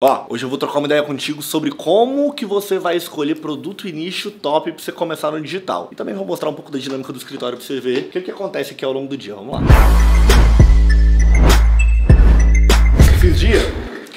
Ó, hoje eu vou trocar uma ideia contigo sobre como que você vai escolher produto e nicho top pra você começar no digital. E também vou mostrar um pouco da dinâmica do escritório pra você ver o que, que acontece aqui ao longo do dia. Vamos lá. Esses dias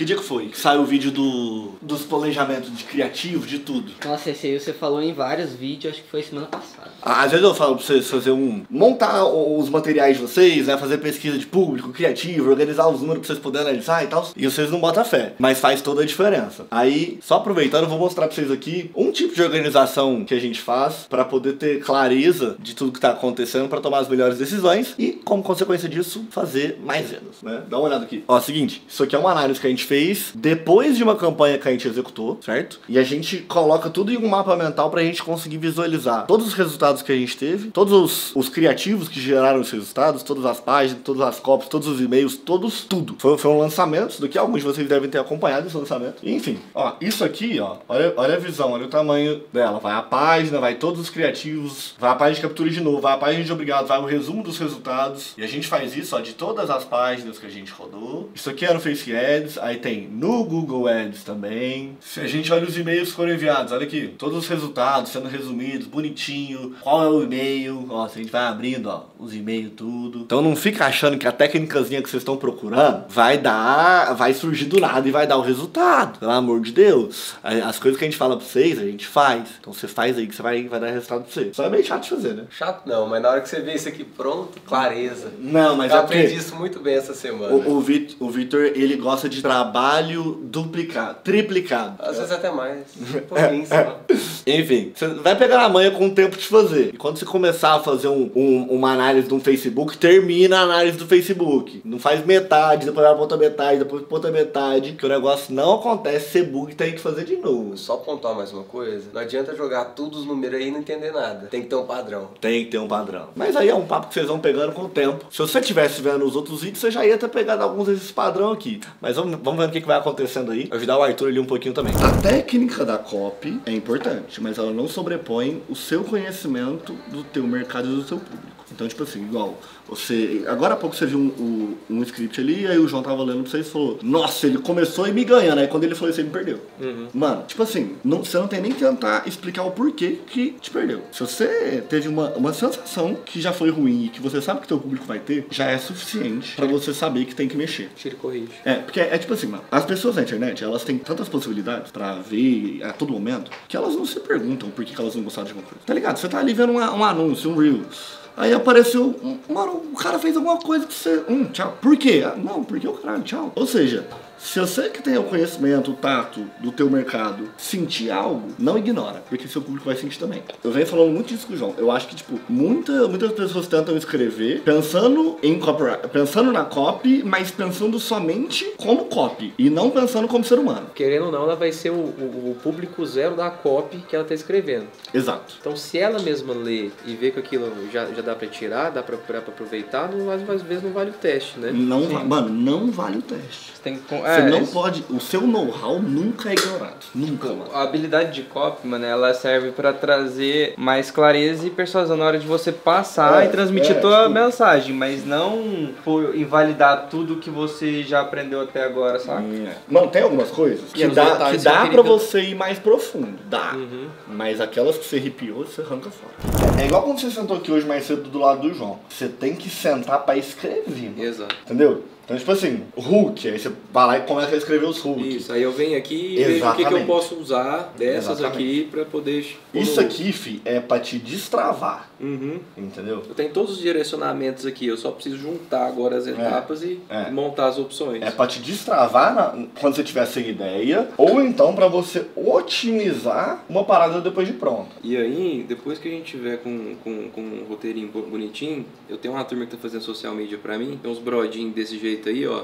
que dia que foi? Que saiu o vídeo do, dos planejamentos de criativo, de tudo. Nossa, esse aí você falou em vários vídeos, acho que foi semana passada. Às vezes eu falo pra vocês fazer um. montar os materiais de vocês, né? Fazer pesquisa de público, criativo, organizar os números que vocês poderem analisar e tal. E vocês não botam fé. Mas faz toda a diferença. Aí, só aproveitando, eu vou mostrar pra vocês aqui um tipo de organização que a gente faz para poder ter clareza de tudo que tá acontecendo, para tomar as melhores decisões e, como consequência disso, fazer mais vendas, né? Dá uma olhada aqui. Ó, seguinte, isso aqui é uma análise que a gente fez depois de uma campanha que a gente executou, certo? E a gente coloca tudo em um mapa mental pra gente conseguir visualizar todos os resultados que a gente teve, todos os, os criativos que geraram os resultados, todas as páginas, todas as copies, todos os e-mails, todos, tudo. Foi, foi um lançamento do que alguns de vocês devem ter acompanhado esse lançamento. enfim, ó, isso aqui, ó, olha, olha a visão, olha o tamanho dela. Vai a página, vai todos os criativos, vai a página de captura de novo, vai a página de obrigado, vai o resumo dos resultados. E a gente faz isso, ó, de todas as páginas que a gente rodou. Isso aqui era é o Face Ads, aí tem no Google Ads também. Se a gente olha os e-mails que foram enviados, olha aqui, todos os resultados sendo resumidos, bonitinho, qual é o e-mail, ó, a gente vai abrindo, ó, os e-mails, tudo. Então não fica achando que a técnicazinha que vocês estão procurando vai dar, vai surgir do nada e vai dar o resultado, pelo amor de Deus. As coisas que a gente fala pra vocês, a gente faz. Então você faz aí que você vai, vai dar resultado pra você. Só é meio chato de fazer, né? Chato não, mas na hora que você vê isso aqui pronto, clareza. Não, mas Eu é aprendi isso muito bem essa semana. O, o Vitor, ele gosta de trabalhar trabalho duplicado, triplicado. Às vezes até mais. Enfim, você vai pegar a manha com o tempo de fazer. E quando você começar a fazer um, um, uma análise de um Facebook, termina a análise do Facebook. Não faz metade, depois outra metade, depois a metade, que o negócio não acontece, você bug tem que fazer de novo. Só pontuar mais uma coisa, não adianta jogar todos os números aí e não entender nada. Tem que ter um padrão. Tem que ter um padrão. Mas aí é um papo que vocês vão pegando com o tempo. Se você tivesse vendo os outros vídeos, você já ia ter pegado alguns desses padrão aqui. Mas vamos, vamos Vamos ver o que, que vai acontecendo aí. Ajudar o Arthur ali um pouquinho também. A técnica da copy é importante, mas ela não sobrepõe o seu conhecimento do teu mercado e do teu público. Então, tipo assim, igual, você. Agora há pouco você viu um, um, um script ali, aí o João tava lendo pra vocês e falou, nossa, ele começou e me ganha né e quando ele falou isso, ele me perdeu. Uhum. Mano, tipo assim, não, você não tem nem que tentar explicar o porquê que te perdeu. Se você teve uma, uma sensação que já foi ruim e que você sabe que teu público vai ter, já é suficiente para você saber que tem que mexer. Tira e corrige. É, porque é, é, tipo assim, mano, as pessoas na internet, elas têm tantas possibilidades para ver a todo momento que elas não se perguntam por que, que elas não gostaram de alguma coisa. Tá ligado? Você tá ali vendo uma, um anúncio, um Reels. Aí apareceu, mano, o cara fez alguma coisa que você. Hum, tchau. Por quê? Ah, não, porque o caralho, tchau. Ou seja, se eu sei que tem o conhecimento, o tato do teu mercado, sentir algo, não ignora, porque seu público vai sentir também. Eu venho falando muito disso com o João. Eu acho que, tipo, muita, muitas pessoas tentam escrever pensando em copyright, pensando na copy, mas pensando somente como copy e não pensando como ser humano. Querendo ou não, ela vai ser o, o, o público zero da copy que ela está escrevendo. Exato. Então, se ela mesma lê e vê que aquilo já, já dá para tirar, dá para aproveitar, não, às vezes não vale o teste, né? Não, vale. mano, não vale o teste. Você tem que é, é, você não isso. pode. O seu know-how nunca é ignorado. Nunca. Tipo, mano. a habilidade de Kopman, ela serve para trazer mais clareza e persuasão na hora de você passar é, e transmitir é, tua tipo, mensagem, mas não por invalidar tudo que você já aprendeu até agora, saca? É. Mano, tem algumas coisas que dá, que dá pra você ir mais profundo. Dá. Uhum. Mas aquelas que você arrepiou, você arranca fora. É igual quando você sentou aqui hoje mais cedo do lado do João. Você tem que sentar pra escrever. Mano. Exato. Entendeu? Então, tipo assim, Hulk, aí você vai lá e começa a escrever os Hulk. Isso, aí eu venho aqui e vejo o que, que, eu posso usar dessas Exatamente. aqui para poder... Isso aqui, fi, é para te destravar, uhum. entendeu? Eu tenho todos os direcionamentos aqui, eu só preciso juntar agora as é, etapas é, e é. montar as opções. É para te destravar na, quando você tiver sem ideia, ou então para você otimizar uma parada depois de pronta. E aí, depois que a gente tiver com, com, com um roteirinho bonitinho, eu tenho uma turma que tá fazendo social media para mim, tem uns brodinhos desse jeito aí, ó.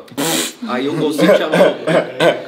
Aí eu consigo chamar. É, é,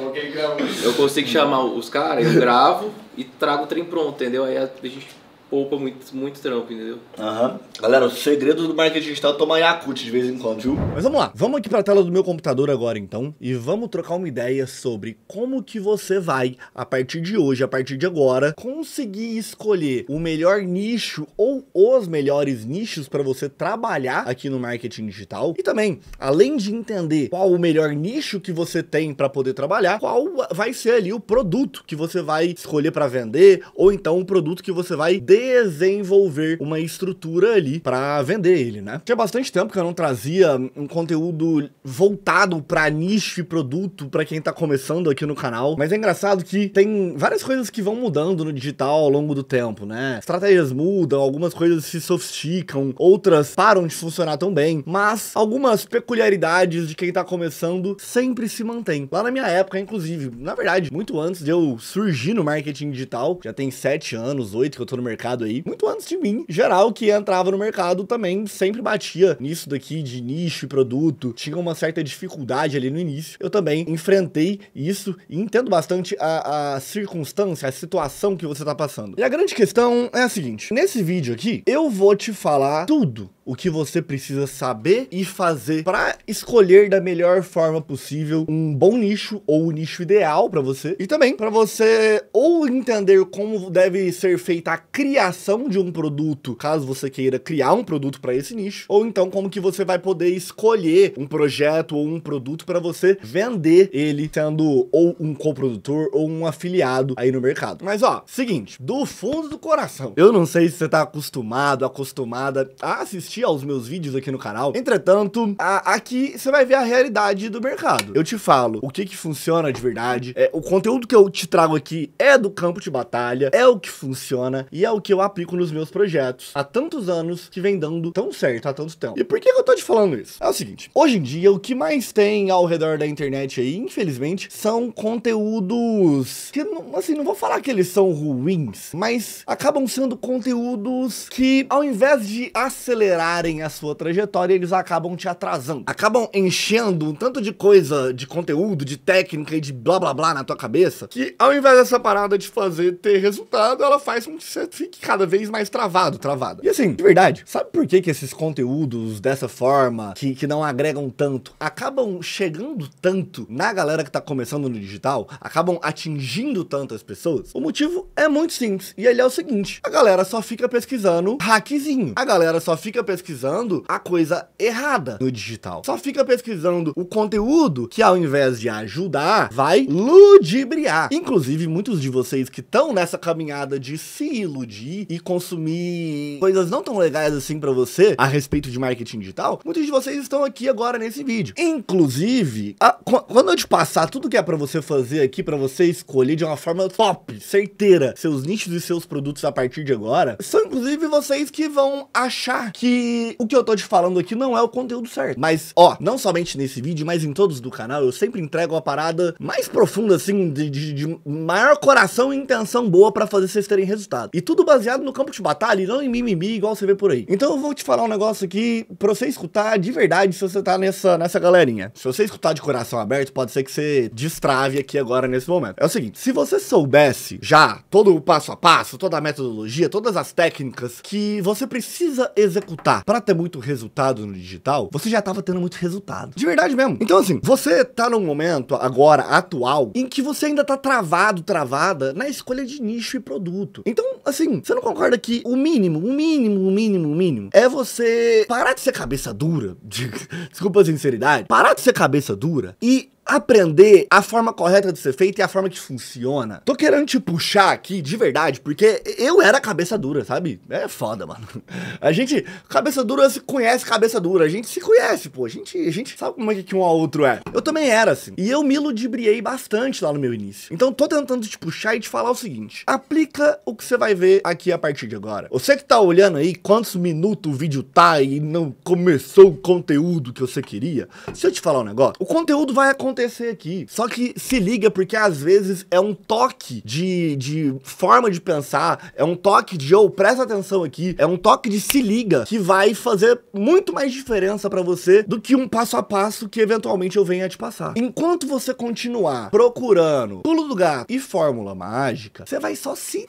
eu consigo chamar os caras, eu gravo e trago o trem pronto, entendeu? Aí a gente poupa muito, muito trampo, entendeu? Aham. Galera, o segredo do marketing digital é tomar Yakut de vez em quando, viu? Mas vamos lá, vamos aqui para a tela do meu computador agora então e vamos trocar uma ideia sobre como que você vai, a partir de hoje, a partir de agora, conseguir escolher o melhor nicho ou os melhores nichos para você trabalhar aqui no marketing digital. E também, além de entender qual o melhor nicho que você tem para poder trabalhar, qual vai ser ali o produto que você vai escolher para vender ou então o produto que você vai de desenvolver uma estrutura ali para vender ele, né? Tinha bastante tempo que eu não trazia um conteúdo voltado para nicho e produto para quem tá começando aqui no canal, mas é engraçado que tem várias coisas que vão mudando no digital ao longo do tempo, né? Estratégias mudam, algumas coisas se sofisticam, outras param de funcionar tão bem, mas algumas peculiaridades de quem tá começando sempre se mantém. Lá na minha época, inclusive, na verdade, muito antes de eu surgir no marketing digital, já tem sete anos, oito que eu tô no mercado mercado aí, muito antes de mim, geral que entrava no mercado também sempre batia nisso daqui de nicho e produto, tinha uma certa dificuldade ali no início. Eu também enfrentei isso e entendo bastante a, a circunstância, a situação que você tá passando. E a grande questão é a seguinte: nesse vídeo aqui, eu vou te falar tudo o que você precisa saber e fazer para escolher da melhor forma possível um bom nicho ou o um nicho ideal para você e também para você ou entender como deve ser feita a criação criação de um produto, caso você queira criar um produto para esse nicho, ou então como que você vai poder escolher um projeto ou um produto para você vender ele sendo ou um coprodutor ou um afiliado aí no mercado. Mas ó, seguinte, do fundo do coração, eu não sei se você tá acostumado, acostumada a assistir aos meus vídeos aqui no canal. Entretanto, a, aqui você vai ver a realidade do mercado. Eu te falo o que que funciona de verdade, é, o conteúdo que eu te trago aqui é do campo de batalha, é o que funciona e é o que que eu aplico nos meus projetos há tantos anos que vem dando tão certo há tanto tempo. E por que eu tô te falando isso? É o seguinte, hoje em dia o que mais tem ao redor da internet aí, infelizmente, são conteúdos que, assim, não vou falar que eles são ruins, mas acabam sendo conteúdos que, ao invés de acelerarem a sua trajetória, eles acabam te atrasando. Acabam enchendo um tanto de coisa, de conteúdo, de técnica e de blá blá blá na tua cabeça, que ao invés dessa parada de fazer ter resultado, ela faz com que você fique cada vez mais travado, travada. E assim, de verdade, sabe por que, que esses conteúdos dessa forma, que, que não agregam tanto, acabam chegando tanto na galera que tá começando no digital, acabam atingindo tantas pessoas? O motivo é muito simples, e ele é o seguinte, a galera só fica pesquisando hackzinho, a galera só fica pesquisando a coisa errada no digital, só fica pesquisando o conteúdo que ao invés de ajudar, vai ludibriar. Inclusive, muitos de vocês que estão nessa caminhada de se iludir, e consumir coisas não tão legais assim para você a respeito de marketing digital, muitos de vocês estão aqui agora nesse vídeo. Inclusive, a, quando eu te passar tudo que é para você fazer aqui, para você escolher de uma forma top, certeira, seus nichos e seus produtos a partir de agora, são inclusive vocês que vão achar que o que eu tô te falando aqui não é o conteúdo certo. Mas, ó, não somente nesse vídeo, mas em todos do canal, eu sempre entrego a parada mais profunda, assim, de, de, de maior coração e intenção boa para fazer vocês terem resultado. E tudo baseado no campo de batalha e não em mimimi, igual você vê por aí. Então eu vou te falar um negócio aqui pra você escutar de verdade se você tá nessa, nessa galerinha. Se você escutar de coração aberto, pode ser que você destrave aqui agora nesse momento. É o seguinte: se você soubesse já todo o passo a passo, toda a metodologia, todas as técnicas que você precisa executar para ter muito resultado no digital, você já tava tendo muito resultado. De verdade mesmo. Então, assim, você tá num momento agora, atual, em que você ainda tá travado, travada na escolha de nicho e produto. Então, assim, você não concorda que o mínimo, o mínimo, o mínimo, o mínimo é você parar de ser cabeça dura, de, desculpa a sinceridade, parar de ser cabeça dura e aprender a forma correta de ser feita e a forma que funciona. Tô querendo te puxar aqui de verdade, porque eu era cabeça dura, sabe? É foda, mano. A gente, cabeça dura se conhece cabeça dura, a gente se conhece, pô. A gente, a gente sabe como é que um ao outro é. Eu também era assim. E eu me ludibriei bastante lá no meu início. Então tô tentando te puxar e te falar o seguinte: aplica o que você vai ver aqui a partir de agora. Você que tá olhando aí quantos minutos o vídeo tá e não começou o conteúdo que você queria, se eu te falar um negócio, o conteúdo vai acontecer acontecer aqui. Só que se liga, porque às vezes é um toque de, de forma de pensar, é um toque de ou oh, presta atenção aqui, é um toque de se liga que vai fazer muito mais diferença para você do que um passo a passo que eventualmente eu venha te passar. Enquanto você continuar procurando pulo do gato e fórmula mágica, você vai só se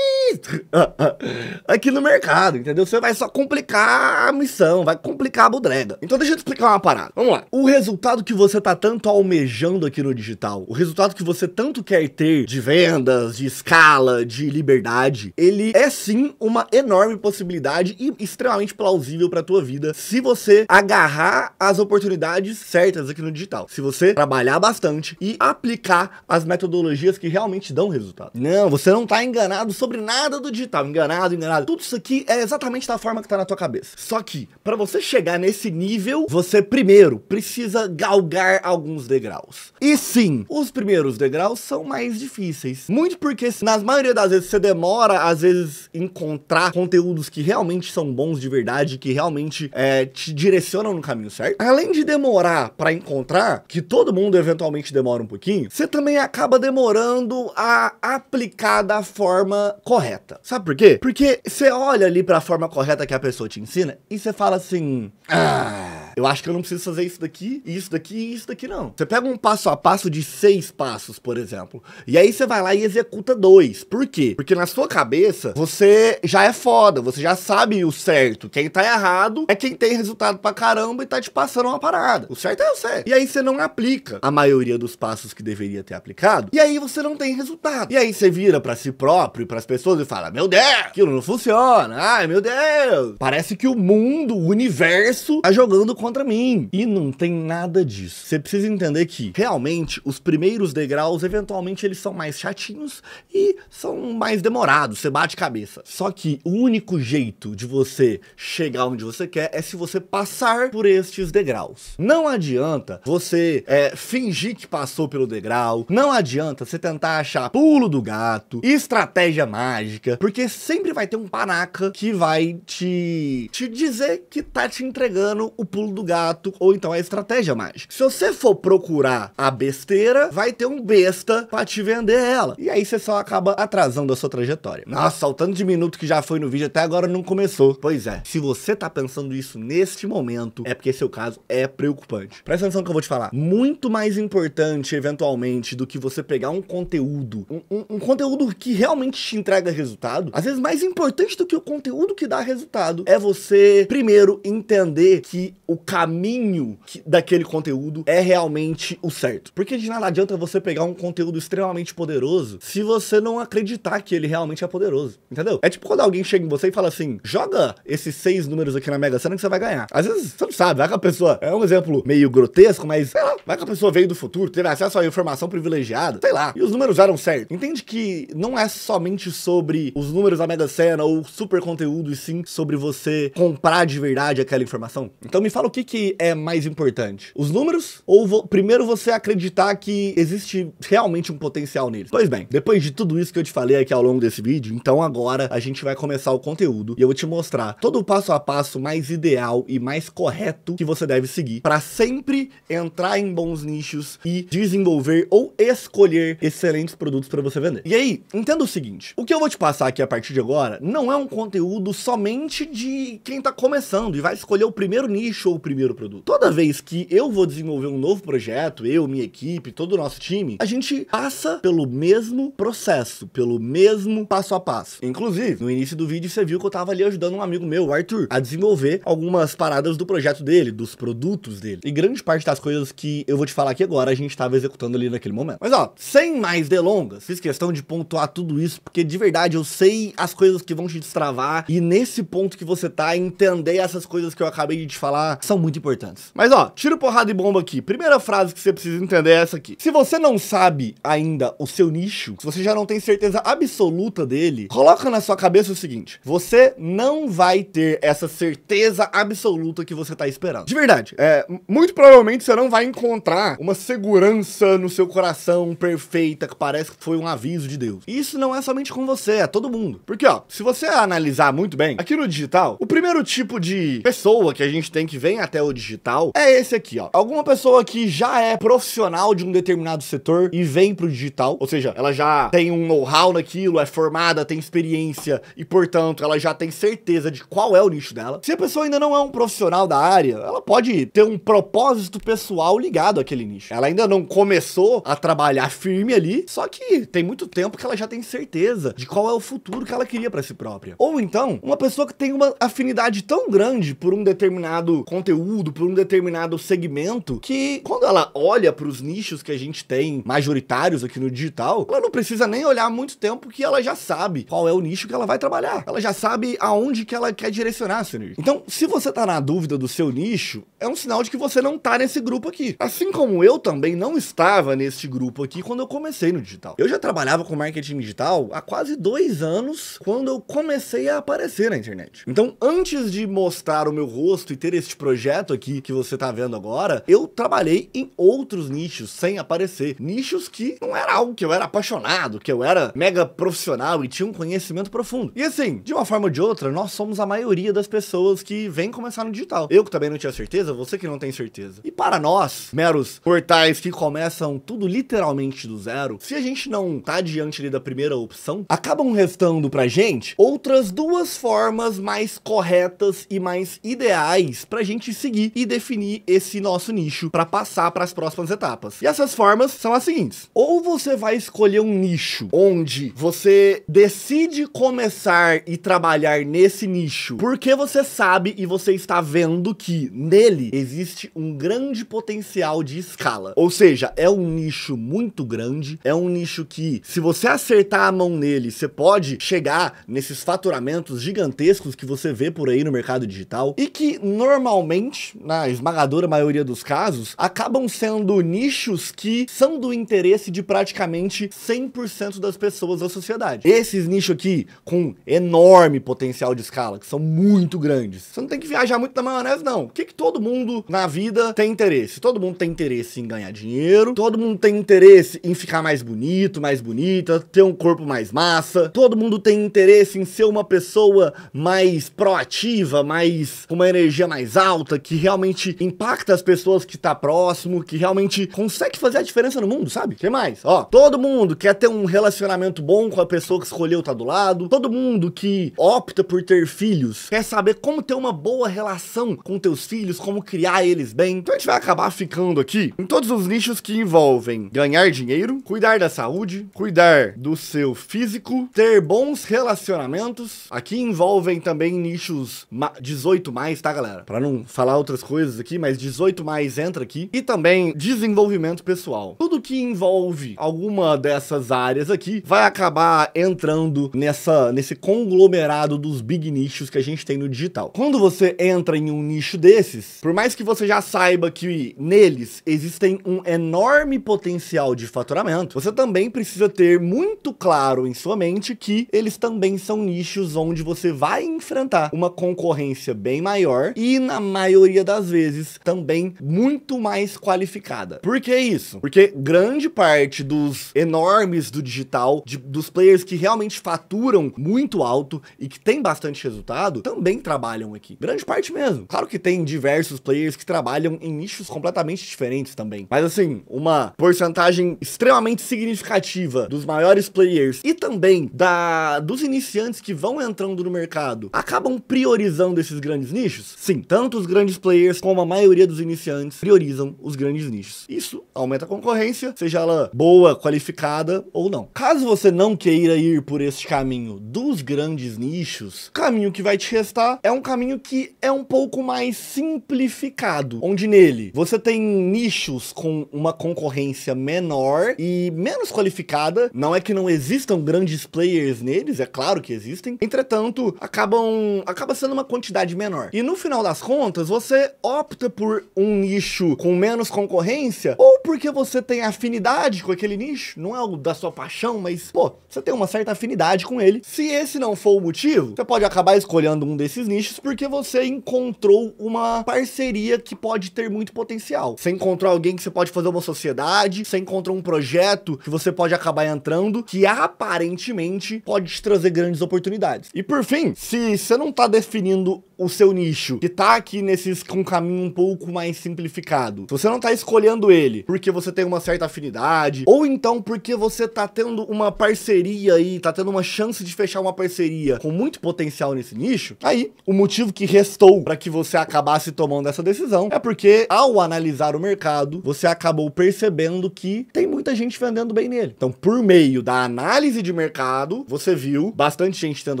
aqui no mercado, entendeu? Você vai só complicar a missão, vai complicar a bodrega. Então deixa eu te explicar uma parada. Vamos lá. O resultado que você tá tanto almejando almejando aqui no digital, o resultado que você tanto quer ter de vendas, de escala, de liberdade, ele é sim uma enorme possibilidade e extremamente plausível para tua vida se você agarrar as oportunidades certas aqui no digital. Se você trabalhar bastante e aplicar as metodologias que realmente dão resultado. Não, você não tá enganado sobre nada do digital, enganado, enganado. Tudo isso aqui é exatamente da forma que tá na tua cabeça. Só que para você chegar nesse nível, você primeiro precisa galgar alguns degraus degraus. E sim, os primeiros degraus são mais difíceis. Muito porque, na maioria das vezes, você demora, às vezes, encontrar conteúdos que realmente são bons de verdade, que realmente é, te direcionam no caminho certo. Além de demorar para encontrar, que todo mundo eventualmente demora um pouquinho, você também acaba demorando a aplicar da forma correta. Sabe por quê? Porque você olha ali para a forma correta que a pessoa te ensina e você fala assim. Ah, eu acho que eu não preciso fazer isso daqui, isso daqui e isso daqui não. Você pega um passo a passo de seis passos, por exemplo, e aí você vai lá e executa dois. Por quê? Porque na sua cabeça você já é foda, você já sabe o certo. Quem tá errado é quem tem resultado pra caramba e tá te passando uma parada. O certo é o certo. E aí você não aplica a maioria dos passos que deveria ter aplicado, e aí você não tem resultado. E aí você vira para si próprio e pras pessoas e fala: Meu Deus, aquilo não funciona, ai meu Deus. Parece que o mundo, o universo, tá jogando com contra mim. E não tem nada disso. Você precisa entender que, realmente, os primeiros degraus, eventualmente, eles são mais chatinhos e são mais demorados. Você bate cabeça. Só que o único jeito de você chegar onde você quer é se você passar por estes degraus. Não adianta você é, fingir que passou pelo degrau. Não adianta você tentar achar pulo do gato, estratégia mágica, porque sempre vai ter um panaca que vai te, te dizer que tá te entregando o pulo do do gato, ou então a estratégia mágica. Se você for procurar a besteira, vai ter um besta pra te vender ela. E aí você só acaba atrasando a sua trajetória. Nossa, o tanto de minuto que já foi no vídeo até agora não começou. Pois é, se você tá pensando isso neste momento, é porque seu caso é preocupante. Presta atenção no que eu vou te falar. Muito mais importante, eventualmente, do que você pegar um conteúdo, um, um, um conteúdo que realmente te entrega resultado, às vezes mais importante do que o conteúdo que dá resultado é você, primeiro, entender que o caminho que, daquele conteúdo é realmente o certo. Porque de nada adianta você pegar um conteúdo extremamente poderoso se você não acreditar que ele realmente é poderoso, entendeu? É tipo quando alguém chega em você e fala assim, joga esses seis números aqui na Mega Sena que você vai ganhar. Às vezes, você não sabe, vai com a pessoa, é um exemplo meio grotesco, mas sei lá, vai com a pessoa veio do futuro, teve acesso a informação privilegiada, sei lá, e os números eram certos. Entende que não é somente sobre os números da Mega Sena ou super conteúdo, e sim sobre você comprar de verdade aquela informação. Então me fala o que, que é mais importante? Os números ou vo primeiro você acreditar que existe realmente um potencial neles? Pois bem, depois de tudo isso que eu te falei aqui ao longo desse vídeo, então agora a gente vai começar o conteúdo e eu vou te mostrar todo o passo a passo mais ideal e mais correto que você deve seguir para sempre entrar em bons nichos e desenvolver ou escolher excelentes produtos para você vender. E aí, entenda o seguinte, o que eu vou te passar aqui a partir de agora não é um conteúdo somente de quem tá começando e vai escolher o primeiro nicho ou o primeiro produto. Toda vez que eu vou desenvolver um novo projeto, eu, minha equipe, todo o nosso time, a gente passa pelo mesmo processo, pelo mesmo passo a passo. Inclusive, no início do vídeo você viu que eu tava ali ajudando um amigo meu, o Arthur, a desenvolver algumas paradas do projeto dele, dos produtos dele. E grande parte das coisas que eu vou te falar aqui agora, a gente tava executando ali naquele momento. Mas ó, sem mais delongas, fiz questão de pontuar tudo isso, porque de verdade eu sei as coisas que vão te destravar e nesse ponto que você tá, entender essas coisas que eu acabei de te falar são muito importantes. Mas ó, tiro porrada e bomba aqui. Primeira frase que você precisa entender é essa aqui. Se você não sabe ainda o seu nicho, se você já não tem certeza absoluta dele, coloca na sua cabeça o seguinte: você não vai ter essa certeza absoluta que você tá esperando. De verdade, é, muito provavelmente você não vai encontrar uma segurança no seu coração perfeita que parece que foi um aviso de Deus. Isso não é somente com você, é todo mundo. Porque ó, se você analisar muito bem, aqui no digital, o primeiro tipo de pessoa que a gente tem que ver até o digital, é esse aqui, ó. Alguma pessoa que já é profissional de um determinado setor e vem pro digital, ou seja, ela já tem um know-how naquilo, é formada, tem experiência e, portanto, ela já tem certeza de qual é o nicho dela. Se a pessoa ainda não é um profissional da área, ela pode ter um propósito pessoal ligado àquele nicho. Ela ainda não começou a trabalhar firme ali, só que tem muito tempo que ela já tem certeza de qual é o futuro que ela queria para si própria. Ou então, uma pessoa que tem uma afinidade tão grande por um determinado conteúdo conteúdo, por um determinado segmento, que quando ela olha para os nichos que a gente tem majoritários aqui no digital, ela não precisa nem olhar muito tempo que ela já sabe qual é o nicho que ela vai trabalhar. Ela já sabe aonde que ela quer direcionar seu nicho. Então, se você tá na dúvida do seu nicho, é um sinal de que você não tá nesse grupo aqui. Assim como eu também não estava nesse grupo aqui quando eu comecei no digital. Eu já trabalhava com marketing digital há quase dois anos quando eu comecei a aparecer na internet. Então, antes de mostrar o meu rosto e ter este projeto projeto aqui que você tá vendo agora, eu trabalhei em outros nichos sem aparecer. Nichos que não era algo que eu era apaixonado, que eu era mega profissional e tinha um conhecimento profundo. E assim, de uma forma ou de outra, nós somos a maioria das pessoas que vem começar no digital. Eu que também não tinha certeza, você que não tem certeza. E para nós, meros portais que começam tudo literalmente do zero, se a gente não tá diante ali da primeira opção, acabam restando pra gente outras duas formas mais corretas e mais ideais pra gente gente seguir e definir esse nosso nicho para passar para as próximas etapas. E essas formas são as seguintes: ou você vai escolher um nicho onde você decide começar e trabalhar nesse nicho porque você sabe e você está vendo que nele existe um grande potencial de escala. Ou seja, é um nicho muito grande, é um nicho que, se você acertar a mão nele, você pode chegar nesses faturamentos gigantescos que você vê por aí no mercado digital e que normalmente geralmente, na esmagadora maioria dos casos, acabam sendo nichos que são do interesse de praticamente 100% das pessoas da sociedade. Esses nichos aqui, com enorme potencial de escala, que são muito grandes. Você não tem que viajar muito na maionese, não. O que, que todo mundo na vida tem interesse? Todo mundo tem interesse em ganhar dinheiro, todo mundo tem interesse em ficar mais bonito, mais bonita, ter um corpo mais massa, todo mundo tem interesse em ser uma pessoa mais proativa, mais com uma energia mais alta que realmente impacta as pessoas que tá próximo, que realmente consegue fazer a diferença no mundo, sabe? Que mais? Ó, todo mundo quer ter um relacionamento bom com a pessoa que escolheu tá do lado. Todo mundo que opta por ter filhos quer saber como ter uma boa relação com teus filhos, como criar eles bem. Então a gente vai acabar ficando aqui em todos os nichos que envolvem ganhar dinheiro, cuidar da saúde, cuidar do seu físico, ter bons relacionamentos. Aqui envolvem também nichos 18 mais, tá, galera? Para não falar outras coisas aqui, mas 18 mais entra aqui. E também desenvolvimento pessoal. Tudo que envolve alguma dessas áreas aqui vai acabar entrando nessa, nesse conglomerado dos big nichos que a gente tem no digital. Quando você entra em um nicho desses, por mais que você já saiba que neles existem um enorme potencial de faturamento, você também precisa ter muito claro em sua mente que eles também são nichos onde você vai enfrentar uma concorrência bem maior e na maioria das vezes, também muito mais qualificada. Por que isso? Porque grande parte dos enormes do digital, de, dos players que realmente faturam muito alto e que tem bastante resultado, também trabalham aqui. Grande parte mesmo. Claro que tem diversos players que trabalham em nichos completamente diferentes também. Mas assim, uma porcentagem extremamente significativa dos maiores players e também da dos iniciantes que vão entrando no mercado acabam priorizando esses grandes nichos? Sim, tanto os grandes players, como a maioria dos iniciantes, priorizam os grandes nichos. Isso aumenta a concorrência, seja ela boa, qualificada ou não. Caso você não queira ir por esse caminho dos grandes nichos, o caminho que vai te restar é um caminho que é um pouco mais simplificado, onde nele você tem nichos com uma concorrência menor e menos qualificada. Não é que não existam grandes players neles, é claro que existem. Entretanto, acabam acaba sendo uma quantidade menor. E no final das contas, você opta por um nicho com menos concorrência ou porque você tem afinidade com aquele nicho, não é o da sua paixão, mas, pô, você tem uma certa afinidade com ele. Se esse não for o motivo, você pode acabar escolhendo um desses nichos porque você encontrou uma parceria que pode ter muito potencial. Você encontrou alguém que você pode fazer uma sociedade, você encontrou um projeto que você pode acabar entrando, que aparentemente pode te trazer grandes oportunidades. E por fim, se você não tá definindo o seu nicho, que tá aqui nesses com um caminho um pouco mais simplificado. Se você não tá escolhendo ele porque você tem uma certa afinidade, ou então porque você tá tendo uma parceria aí, tá tendo uma chance de fechar uma parceria com muito potencial nesse nicho, aí o motivo que restou para que você acabasse tomando essa decisão é porque ao analisar o mercado, você acabou percebendo que tem muita gente vendendo bem nele. Então, por meio da análise de mercado, você viu bastante gente tendo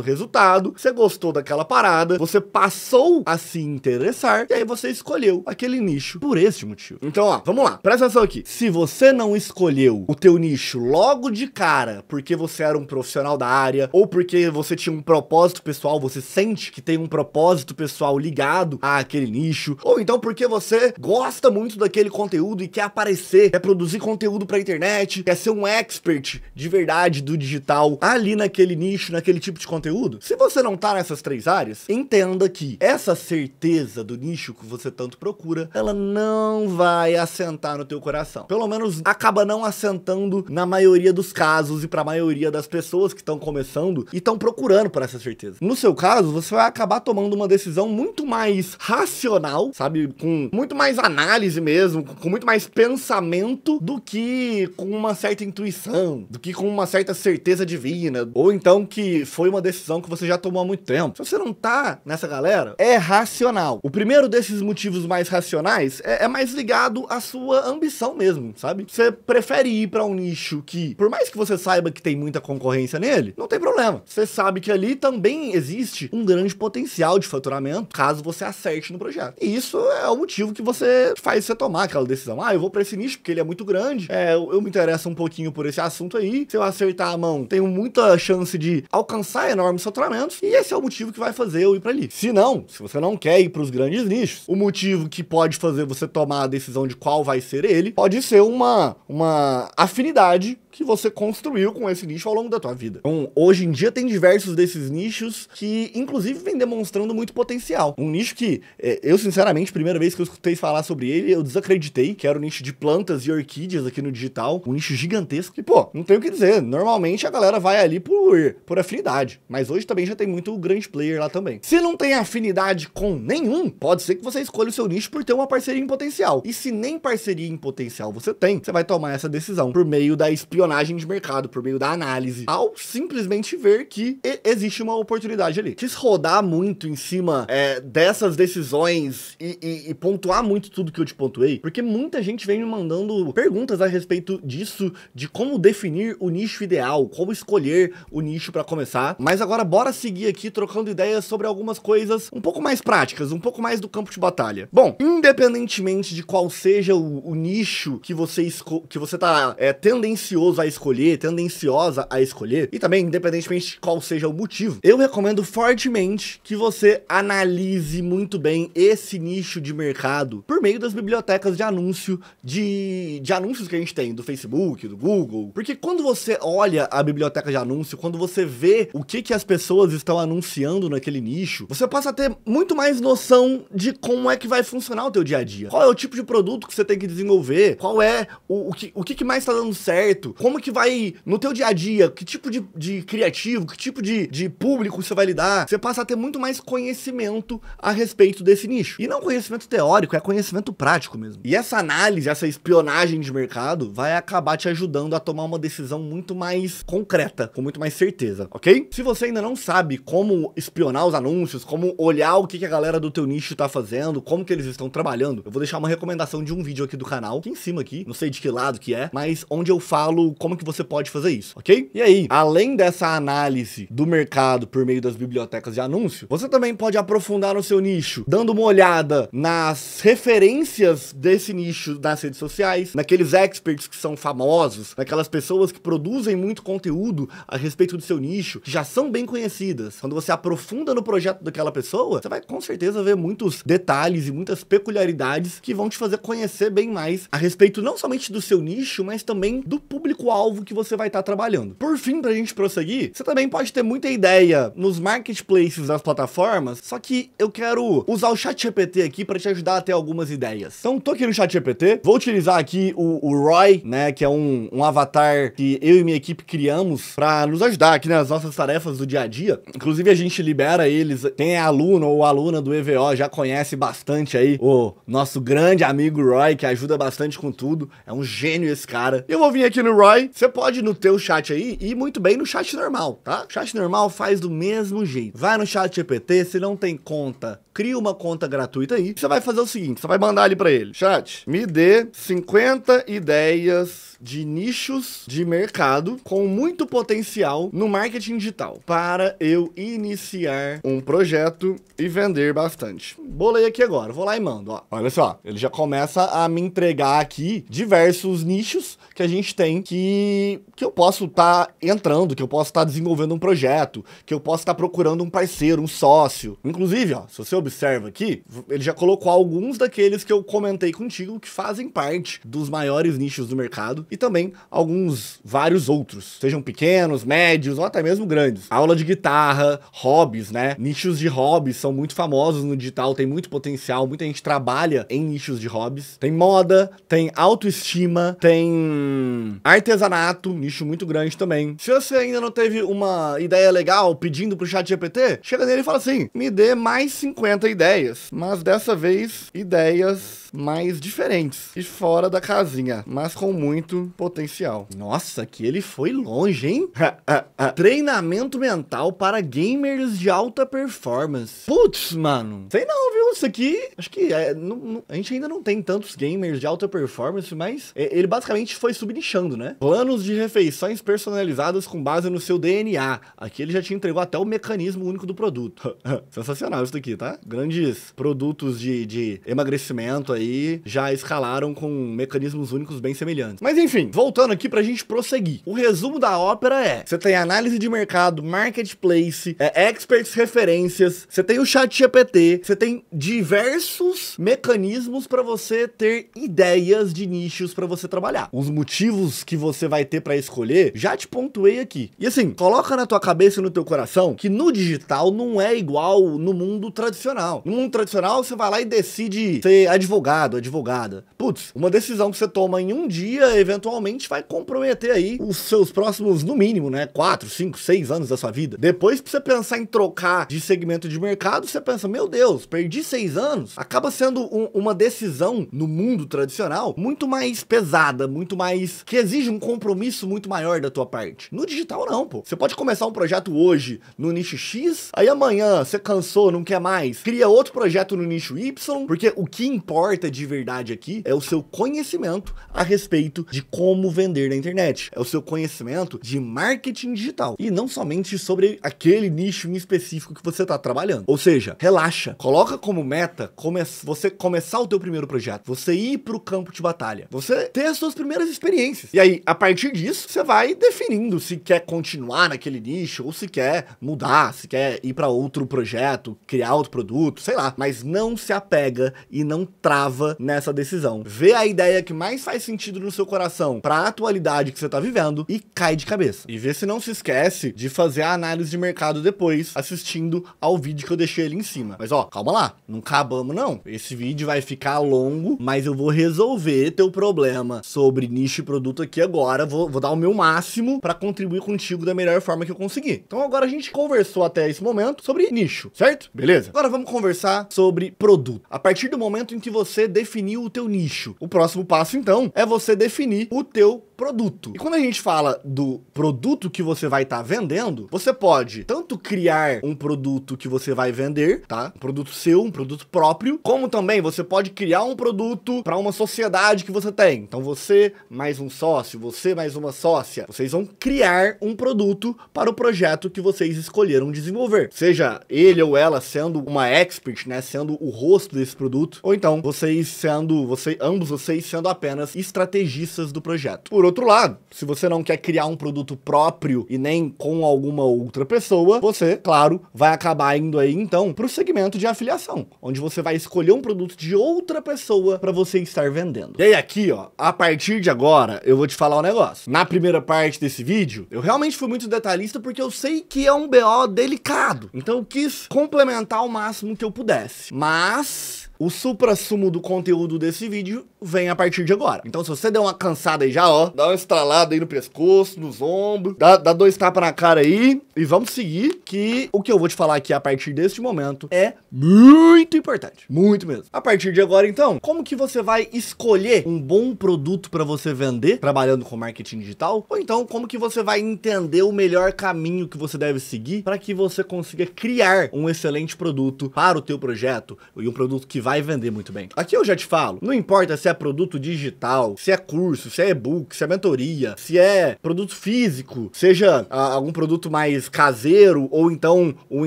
resultado, você gostou daquela parada, você passou a se interessar e aí você escolheu aquele nicho por este motivo. Então, ó, vamos lá. Presta atenção aqui. Se você não escolheu o teu nicho logo de cara, porque você era um profissional da área ou porque você tinha um propósito pessoal, você sente que tem um propósito pessoal ligado àquele nicho, ou então porque você gosta muito daquele conteúdo e quer aparecer, quer produzir conteúdo para internet internet, quer ser um expert de verdade do digital ali naquele nicho, naquele tipo de conteúdo, se você não tá nessas três áreas, entenda que essa certeza do nicho que você tanto procura, ela não vai assentar no teu coração. Pelo menos acaba não assentando na maioria dos casos e para a maioria das pessoas que estão começando e estão procurando por essa certeza. No seu caso, você vai acabar tomando uma decisão muito mais racional, sabe, com muito mais análise mesmo, com muito mais pensamento do que com uma certa intuição, do que com uma certa certeza divina, ou então que foi uma decisão que você já tomou há muito tempo. Se você não tá nessa galera, é racional. O primeiro desses motivos mais racionais é, é mais ligado à sua ambição mesmo, sabe? Você prefere ir para um nicho que, por mais que você saiba que tem muita concorrência nele, não tem problema. Você sabe que ali também existe um grande potencial de faturamento, caso você acerte no projeto. E isso é o motivo que você faz você tomar aquela decisão. Ah, eu vou para esse nicho porque ele é muito grande, é, eu, me interesso um pouquinho por esse assunto aí. Se eu acertar a mão, tenho muita chance de alcançar enormes saturamentos. E esse é o motivo que vai fazer eu ir para ali. Se não, se você não quer ir para os grandes nichos, o motivo que pode fazer você tomar a decisão de qual vai ser ele pode ser uma, uma afinidade que você construiu com esse nicho ao longo da tua vida. Então, hoje em dia tem diversos desses nichos que, inclusive, vem demonstrando muito potencial. Um nicho que, é, eu sinceramente, primeira vez que eu escutei falar sobre ele, eu desacreditei, que era o nicho de plantas e orquídeas aqui no digital, um nicho gigantesco. E, pô, não tenho o que dizer. Normalmente a galera vai ali por, por afinidade, mas hoje também já tem muito grande player lá também. Se não tem afinidade com nenhum, pode ser que você escolha o seu nicho por ter uma parceria em potencial. E se nem parceria em potencial você tem, você vai tomar essa decisão por meio da espinha espionagem de mercado, por meio da análise, ao simplesmente ver que existe uma oportunidade ali. Quis rodar muito em cima é, dessas decisões e, e, e, pontuar muito tudo que eu te pontuei, porque muita gente vem me mandando perguntas a respeito disso, de como definir o nicho ideal, como escolher o nicho para começar. Mas agora bora seguir aqui trocando ideias sobre algumas coisas um pouco mais práticas, um pouco mais do campo de batalha. Bom, independentemente de qual seja o, o nicho que você que você tá é, tendencioso a escolher, tendenciosa a escolher, e também independentemente de qual seja o motivo, eu recomendo fortemente que você analise muito bem esse nicho de mercado por meio das bibliotecas de anúncio, de, de anúncios que a gente tem do Facebook, do Google, porque quando você olha a biblioteca de anúncio, quando você vê o que, que as pessoas estão anunciando naquele nicho, você passa a ter muito mais noção de como é que vai funcionar o teu dia a dia. Qual é o tipo de produto que você tem que desenvolver? Qual é o, o, que, o que mais está dando certo? como que vai, no teu dia a dia, que tipo de, de criativo, que tipo de, de público você vai lidar, você passa a ter muito mais conhecimento a respeito desse nicho. E não conhecimento teórico, é conhecimento prático mesmo. E essa análise, essa espionagem de mercado vai acabar te ajudando a tomar uma decisão muito mais concreta, com muito mais certeza, ok? Se você ainda não sabe como espionar os anúncios, como olhar o que, que a galera do teu nicho tá fazendo, como que eles estão trabalhando, eu vou deixar uma recomendação de um vídeo aqui do canal, aqui em cima aqui, não sei de que lado que é, mas onde eu falo como que você pode fazer isso, ok? E aí, além dessa análise do mercado por meio das bibliotecas de anúncio, você também pode aprofundar no seu nicho, dando uma olhada nas referências desse nicho nas redes sociais, naqueles experts que são famosos, naquelas pessoas que produzem muito conteúdo a respeito do seu nicho, que já são bem conhecidas. Quando você aprofunda no projeto daquela pessoa, você vai com certeza ver muitos detalhes e muitas peculiaridades que vão te fazer conhecer bem mais a respeito não somente do seu nicho, mas também do público único alvo que você vai estar tá trabalhando. Por fim, para a gente prosseguir, você também pode ter muita ideia nos marketplaces das plataformas, só que eu quero usar o ChatGPT aqui para te ajudar a ter algumas ideias. Então, tô aqui no ChatGPT, vou utilizar aqui o, o Roy, né, que é um, um avatar que eu e minha equipe criamos para nos ajudar aqui nas nossas tarefas do dia a dia. Inclusive, a gente libera eles, quem é aluno ou aluna do EVO já conhece bastante aí o nosso grande amigo Roy, que ajuda bastante com tudo. É um gênio esse cara. Eu vou vir aqui no Roy Roy, você pode no teu chat aí e muito bem no chat normal, tá? Chat normal faz do mesmo jeito. Vai no chat GPT, se não tem conta, cria uma conta gratuita aí. Você vai fazer o seguinte, você vai mandar ali para ele. Chat, me dê 50 ideias de nichos de mercado com muito potencial no marketing digital para eu iniciar um projeto e vender bastante. Bolei aqui agora, vou lá e mando, ó. Olha só, ele já começa a me entregar aqui diversos nichos que a gente tem que que, que eu posso estar tá entrando, que eu posso estar tá desenvolvendo um projeto, que eu posso estar tá procurando um parceiro, um sócio. Inclusive, ó, se você observa aqui, ele já colocou alguns daqueles que eu comentei contigo que fazem parte dos maiores nichos do mercado e também alguns vários outros, sejam pequenos, médios ou até mesmo grandes. Aula de guitarra, hobbies, né? Nichos de hobbies são muito famosos no digital, tem muito potencial, muita gente trabalha em nichos de hobbies. Tem moda, tem autoestima, tem arte artesanato, nicho muito grande também. Se você ainda não teve uma ideia legal pedindo pro chat GPT, chega nele e fala assim, me dê mais 50 ideias, mas dessa vez ideias mais diferentes e fora da casinha, mas com muito potencial. Nossa, que ele foi longe, hein? Treinamento mental para gamers de alta performance. Putz, mano. Sei não, viu? Isso aqui, acho que é, não, não, a gente ainda não tem tantos gamers de alta performance, mas é, ele basicamente foi subnichando, né? né? Planos de refeições personalizadas com base no seu DNA. Aqui ele já te entregou até o mecanismo único do produto. Sensacional isso daqui, tá? Grandes produtos de, de emagrecimento aí já escalaram com mecanismos únicos bem semelhantes. Mas enfim, voltando aqui pra gente prosseguir. O resumo da ópera é: você tem análise de mercado, marketplace, é, experts referências, você tem o chat GPT, você tem diversos mecanismos para você ter ideias de nichos para você trabalhar. Os motivos que você vai ter para escolher, já te pontuei aqui. E assim, coloca na tua cabeça e no teu coração que no digital não é igual no mundo tradicional. No mundo tradicional, você vai lá e decide ser advogado, advogada. Putz, uma decisão que você toma em um dia, eventualmente vai comprometer aí os seus próximos, no mínimo, né? 4, 5, 6 anos da sua vida. Depois, pra você pensar em trocar de segmento de mercado, você pensa, meu Deus, perdi 6 anos. Acaba sendo um, uma decisão no mundo tradicional muito mais pesada, muito mais que exige exige um compromisso muito maior da tua parte. No digital, não, pô. Você pode começar um projeto hoje no nicho X, aí amanhã você cansou, não quer mais, cria outro projeto no nicho Y, porque o que importa de verdade aqui é o seu conhecimento a respeito de como vender na internet. É o seu conhecimento de marketing digital. E não somente sobre aquele nicho em específico que você está trabalhando. Ou seja, relaxa. Coloca como meta come você começar o teu primeiro projeto. Você ir para o campo de batalha. Você ter as suas primeiras experiências. E aí, e a partir disso, você vai definindo se quer continuar naquele nicho ou se quer mudar, se quer ir para outro projeto, criar outro produto, sei lá. Mas não se apega e não trava nessa decisão. Vê a ideia que mais faz sentido no seu coração para a atualidade que você tá vivendo e cai de cabeça. E vê se não se esquece de fazer a análise de mercado depois, assistindo ao vídeo que eu deixei ali em cima. Mas ó, calma lá, não acabamos não. Esse vídeo vai ficar longo, mas eu vou resolver teu problema sobre nicho e produto aqui agora agora, vou, vou dar o meu máximo para contribuir contigo da melhor forma que eu conseguir. Então agora a gente conversou até esse momento sobre nicho, certo? Beleza? Agora vamos conversar sobre produto. A partir do momento em que você definiu o teu nicho, o próximo passo então é você definir o teu produto. E quando a gente fala do produto que você vai estar tá vendendo, você pode tanto criar um produto que você vai vender, tá? Um produto seu, um produto próprio, como também você pode criar um produto para uma sociedade que você tem. Então você mais um sócio, você mais uma sócia, vocês vão criar um produto para o projeto que vocês escolheram desenvolver. Seja ele ou ela sendo uma expert, né, sendo o rosto desse produto, ou então vocês sendo, você ambos vocês sendo apenas estrategistas do projeto. Por outro lado, se você não quer criar um produto próprio e nem com alguma outra pessoa, você, claro, vai acabar indo aí então para o segmento de afiliação, onde você vai escolher um produto de outra pessoa para você estar vendendo. E aí aqui, ó, a partir de agora, eu vou te falar um negócio. Na primeira parte desse vídeo, eu realmente fui muito detalhista porque eu sei que é um BO delicado. Então eu quis complementar o máximo que eu pudesse. Mas o supra-sumo do conteúdo desse vídeo vem a partir de agora. Então, se você der uma cansada aí já, ó, dá uma estralada aí no pescoço, nos ombros, dá, dá dois tapas na cara aí e vamos seguir que o que eu vou te falar aqui a partir deste momento é muito importante. Muito mesmo. A partir de agora, então, como que você vai escolher um bom produto para você vender trabalhando com marketing digital? Ou então, como que você vai entender o melhor caminho que você deve seguir para que você consiga criar um excelente produto para o teu projeto e um produto que vai vai vender muito bem. Aqui eu já te falo, não importa se é produto digital, se é curso, se é e-book, se é mentoria, se é produto físico, seja ah, algum produto mais caseiro ou então um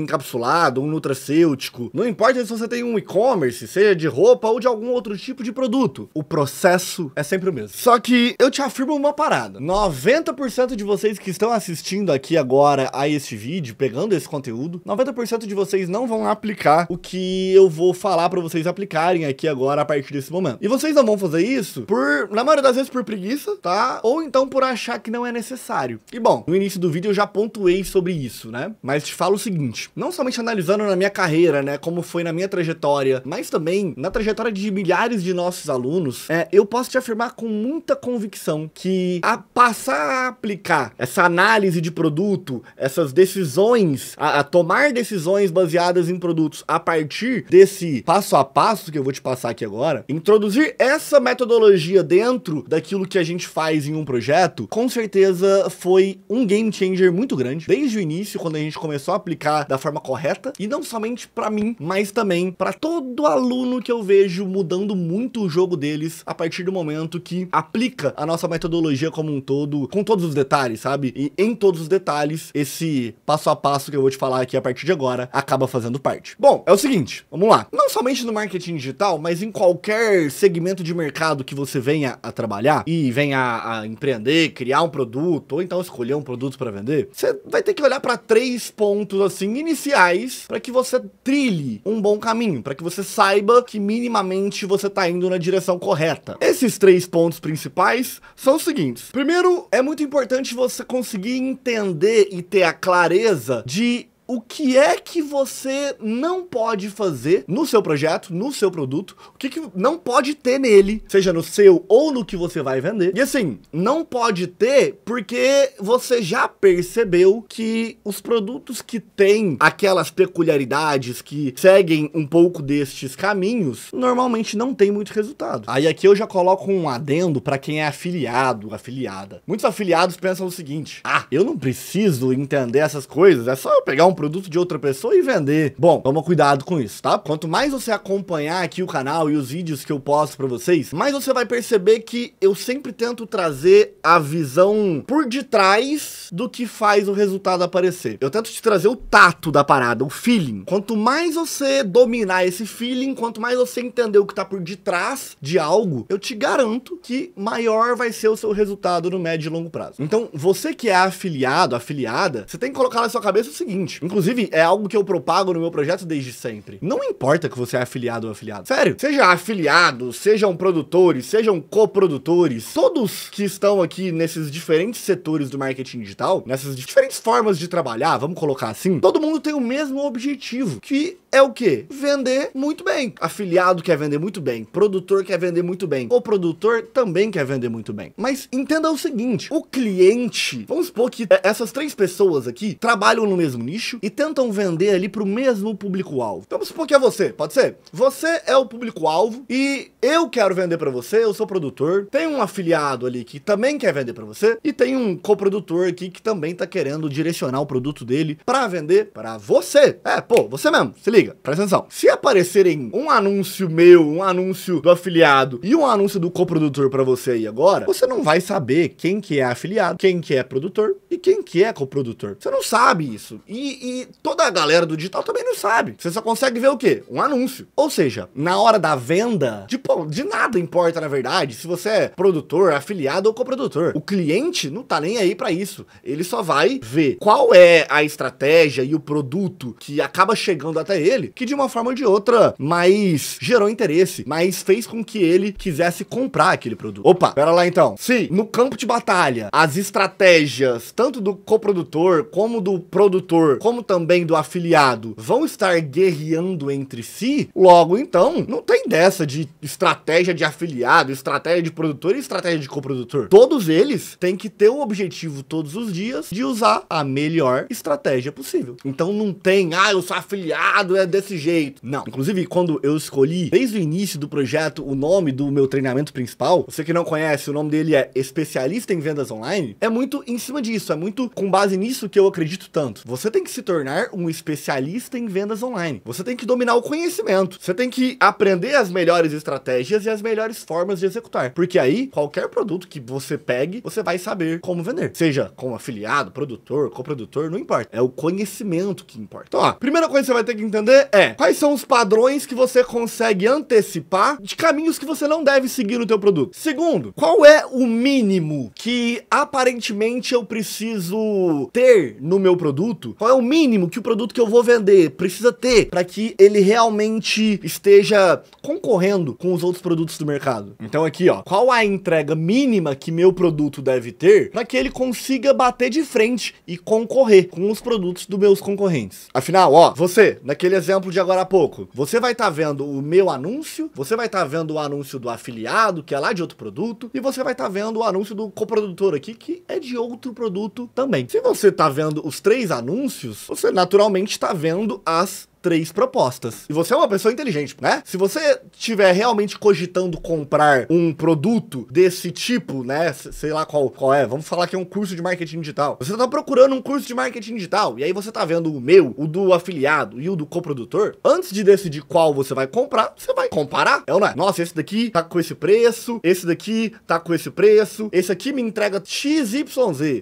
encapsulado, um nutracêutico. Não importa se você tem um e-commerce, seja de roupa ou de algum outro tipo de produto. O processo é sempre o mesmo. Só que eu te afirmo uma parada. 90% de vocês que estão assistindo aqui agora a este vídeo, pegando esse conteúdo, 90% de vocês não vão aplicar o que eu vou falar para vocês aplicarem aqui agora a partir desse momento. E vocês não vão fazer isso por, na maioria das vezes, por preguiça, tá? Ou então por achar que não é necessário. E bom, no início do vídeo eu já pontuei sobre isso, né? Mas te falo o seguinte, não somente analisando na minha carreira, né, como foi na minha trajetória, mas também na trajetória de milhares de nossos alunos, é, eu posso te afirmar com muita convicção que a passar a aplicar essa análise de produto, essas decisões, a, a tomar decisões baseadas em produtos a partir desse passo a passo passo que eu vou te passar aqui agora, introduzir essa metodologia dentro daquilo que a gente faz em um projeto, com certeza foi um game changer muito grande. Desde o início, quando a gente começou a aplicar da forma correta, e não somente para mim, mas também para todo aluno que eu vejo mudando muito o jogo deles a partir do momento que aplica a nossa metodologia como um todo, com todos os detalhes, sabe? E em todos os detalhes, esse passo a passo que eu vou te falar aqui a partir de agora acaba fazendo parte. Bom, é o seguinte, vamos lá. Não somente no marketing marketing digital, mas em qualquer segmento de mercado que você venha a trabalhar e venha a, a empreender, criar um produto, ou então escolher um produto para vender, você vai ter que olhar para três pontos assim iniciais para que você trilhe um bom caminho, para que você saiba que minimamente você está indo na direção correta. Esses três pontos principais são os seguintes. Primeiro, é muito importante você conseguir entender e ter a clareza de o que é que você não pode fazer no seu projeto, no seu produto, o que, que não pode ter nele, seja no seu ou no que você vai vender. E assim, não pode ter porque você já percebeu que os produtos que têm aquelas peculiaridades que seguem um pouco destes caminhos, normalmente não tem muito resultado. Aí aqui eu já coloco um adendo para quem é afiliado, afiliada. Muitos afiliados pensam o seguinte: "Ah, eu não preciso entender essas coisas, é só eu pegar um produto de outra pessoa e vender. Bom, toma cuidado com isso, tá? Quanto mais você acompanhar aqui o canal e os vídeos que eu posto para vocês, mais você vai perceber que eu sempre tento trazer a visão por detrás do que faz o resultado aparecer. Eu tento te trazer o tato da parada, o feeling. Quanto mais você dominar esse feeling, quanto mais você entender o que tá por detrás de algo, eu te garanto que maior vai ser o seu resultado no médio e longo prazo. Então, você que é afiliado, afiliada, você tem que colocar na sua cabeça o seguinte: Inclusive, é algo que eu propago no meu projeto desde sempre. Não importa que você é afiliado ou afiliado. Sério, seja afiliado, sejam produtores, sejam coprodutores, todos que estão aqui nesses diferentes setores do marketing digital, nessas diferentes formas de trabalhar, vamos colocar assim, todo mundo tem o mesmo objetivo, que é o quê? Vender muito bem. Afiliado quer vender muito bem, produtor quer vender muito bem, o produtor também quer vender muito bem. Mas entenda o seguinte, o cliente, vamos supor que essas três pessoas aqui trabalham no mesmo nicho, nicho e tentam vender ali para o mesmo público-alvo. Então, vamos supor que é você, pode ser? Você é o público-alvo e eu quero vender para você, eu sou produtor, tem um afiliado ali que também quer vender para você e tem um coprodutor aqui que também está querendo direcionar o produto dele para vender para você. É, pô, você mesmo, se liga, presta atenção. Se aparecerem um anúncio meu, um anúncio do afiliado e um anúncio do coprodutor para você aí agora, você não vai saber quem que é afiliado, quem que é produtor e quem que é coprodutor. Você não sabe isso. E e toda a galera do digital também não sabe. Você só consegue ver o quê? Um anúncio. Ou seja, na hora da venda, de, de nada importa, na verdade, se você é produtor, afiliado ou coprodutor. O cliente não tá nem aí para isso. Ele só vai ver qual é a estratégia e o produto que acaba chegando até ele, que de uma forma ou de outra, mais gerou interesse, mas fez com que ele quisesse comprar aquele produto. Opa, pera lá então. Se no campo de batalha, as estratégias, tanto do coprodutor como do produtor, como como também do afiliado, vão estar guerreando entre si, logo então, não tem dessa de estratégia de afiliado, estratégia de produtor e estratégia de coprodutor. Todos eles têm que ter o objetivo todos os dias de usar a melhor estratégia possível. Então não tem, ah, eu sou afiliado, é desse jeito. Não. Inclusive, quando eu escolhi, desde o início do projeto, o nome do meu treinamento principal, você que não conhece, o nome dele é Especialista em Vendas Online, é muito em cima disso, é muito com base nisso que eu acredito tanto. Você tem que se se tornar um especialista em vendas online. Você tem que dominar o conhecimento. Você tem que aprender as melhores estratégias e as melhores formas de executar. Porque aí, qualquer produto que você pegue, você vai saber como vender. Seja como afiliado, produtor, coprodutor, não importa. É o conhecimento que importa. Então, ó, primeira coisa que você vai ter que entender é quais são os padrões que você consegue antecipar de caminhos que você não deve seguir no teu produto. Segundo, qual é o mínimo que aparentemente eu preciso ter no meu produto? Qual é o mínimo que o produto que eu vou vender precisa ter para que ele realmente esteja concorrendo com os outros produtos do mercado. Então aqui, ó, qual a entrega mínima que meu produto deve ter para que ele consiga bater de frente e concorrer com os produtos dos meus concorrentes. Afinal, ó, você, naquele exemplo de agora há pouco, você vai estar tá vendo o meu anúncio, você vai estar tá vendo o anúncio do afiliado, que é lá de outro produto, e você vai estar tá vendo o anúncio do coprodutor aqui, que é de outro produto também. Se você está vendo os três anúncios, você naturalmente está vendo as três propostas. E você é uma pessoa inteligente, né? Se você estiver realmente cogitando comprar um produto desse tipo, né? Sei lá qual, qual é, vamos falar que é um curso de marketing digital. Você tá procurando um curso de marketing digital e aí você tá vendo o meu, o do afiliado e o do coprodutor. Antes de decidir qual você vai comprar, você vai comparar, é ou não é? Nossa, esse daqui tá com esse preço, esse daqui tá com esse preço, esse aqui me entrega XYZ,